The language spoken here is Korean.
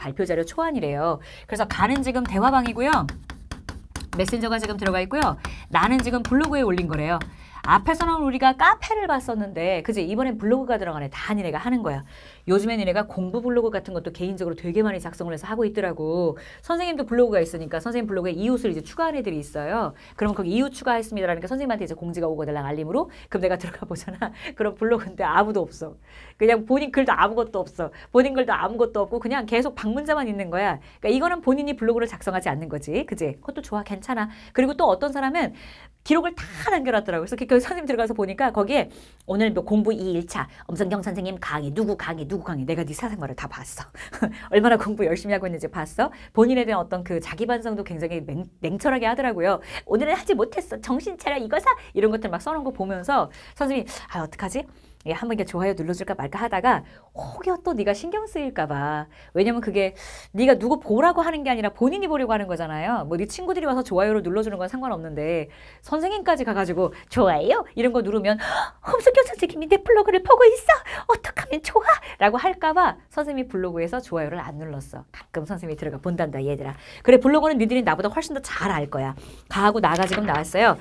발표 자료 초안이래요. 그래서 가는 지금 대화방이고요. 메신저가 지금 들어가 있고요. 나는 지금 블로그에 올린 거래요. 앞에서는 우리가 카페를 봤었는데 그지 이번엔 블로그가 들어가네 다 니네가 하는 거야 요즘에 니네가 공부 블로그 같은 것도 개인적으로 되게 많이 작성을 해서 하고 있더라고 선생님도 블로그가 있으니까 선생님 블로그에 이웃을 이제 추가한 애들이 있어요 그럼 거기 이웃 추가했습니다라니까 선생님한테 이제 공지가 오거든 알림으로 그럼 내가 들어가 보잖아 그럼 블로그인데 아무도 없어 그냥 본인 글도 아무것도 없어. 본인 글도 아무것도 없고 그냥 계속 방문자만 있는 거야. 그러니까 이거는 본인이 블로그를 작성하지 않는 거지. 그지? 그것도 좋아. 괜찮아. 그리고 또 어떤 사람은 기록을 다 남겨놨더라고요. 그래서 그 선생님 들어가서 보니까 거기에 오늘 뭐 공부 2일차 엄성경 선생님 강의 누구 강의 누구 강의 내가 네 사생활을 다 봤어. 얼마나 공부 열심히 하고 있는지 봤어. 본인에 대한 어떤 그 자기 반성도 굉장히 맹, 냉철하게 하더라고요. 오늘은 하지 못했어. 정신 차려 이거 사 이런 것들 막 써놓은 거 보면서 선생님아 어떡하지? 예, 한번 이게 렇 좋아요 눌러줄까 말까 하다가 혹여 또 네가 신경 쓰일까봐 왜냐면 그게 네가 누구 보라고 하는 게 아니라 본인이 보려고 하는 거잖아요 뭐 네 친구들이 와서 좋아요를 눌러주는 건 상관없는데 선생님까지 가가지고 좋아요 이런 거 누르면 홈수경 선생님이 내 블로그를 보고 있어 어떡하면 좋아 라고 할까봐 선생님이 블로그에서 좋아요를 안 눌렀어 가끔 선생님이 들어가 본단다 얘들아 그래 블로그는 니들이 나보다 훨씬 더 잘 알 거야 가하고 나가 지금 나왔어요